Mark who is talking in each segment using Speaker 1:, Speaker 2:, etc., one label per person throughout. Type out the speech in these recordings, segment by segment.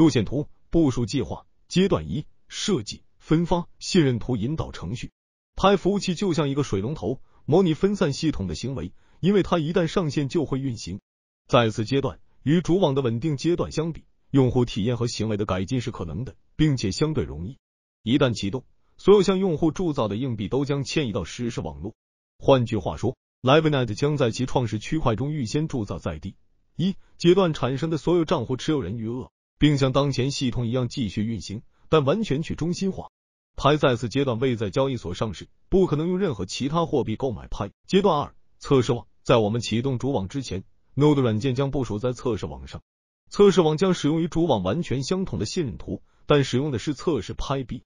Speaker 1: 路线图部署计划阶段一设计分发信任图引导程序。拍服务器就像一个水龙头，模拟分散系统的行为，因为它一旦上线就会运行。在此阶段，与主网的稳定阶段相比，用户体验和行为的改进是可能的，并且相对容易。一旦启动，所有向用户铸造的硬币都将迁移到实时网络。换句话说 l i v e n e t 将在其创始区块中预先铸造在地一阶段产生的所有账户持有人余额。并像当前系统一样继续运行，但完全去中心化。派在此阶段未在交易所上市，不可能用任何其他货币购买派。阶段二测试网，在我们启动主网之前，Node 软件将部署在测试网上。测试网将使用与主网完全相同的信任图，但使用的是测试派币。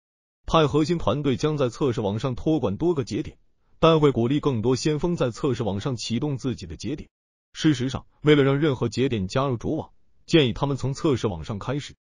Speaker 1: 派核心团队将在测试网上托管多个节点，但会鼓励更多先锋在测试网上启动自己的节点。事实上，为了让任何节点加入主网。建议他们从测试网上开始。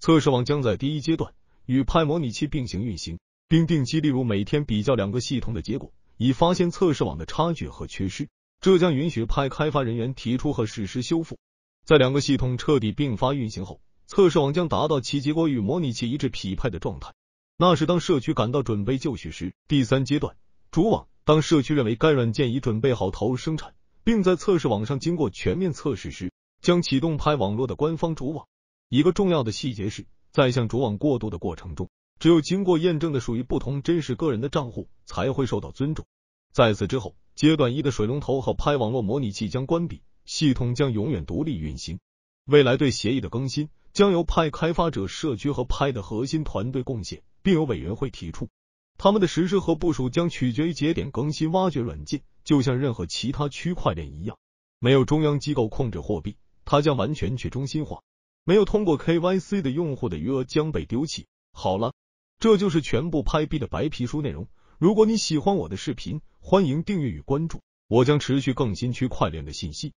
Speaker 1: 测试网将在第一阶段与派模拟器并行运行，并定期例如每天比较两个系统的结果，以发现测试网的差距和缺失。这将允许派开发人员提出和实施修复。在两个系统彻底并发运行后，测试网将达到其结果与模拟器一致匹配的状态。那是当社区感到准备就绪时。第三阶段，主网。当社区认为该软件已准备好投入生产，并在测试网上经过全面测试时。将启动拍网络的官方主网。一个重要的细节是，在向主网过渡的过程中，只有经过验证的属于不同真实个人的账户才会受到尊重。在此之后，阶段一的水龙头和拍网络模拟器将关闭，系统将永远独立运行。未来对协议的更新将由派开发者社区和派的核心团队贡献，并由委员会提出。他们的实施和部署将取决于节点更新挖掘软件，就像任何其他区块链一样，没有中央机构控制货币。它将完全去中心化，没有通过 KYC 的用户的余额将被丢弃。好了，这就是全部拍币的白皮书内容。如果你喜欢我的视频，欢迎订阅与关注，我将持续更新区块链的信息。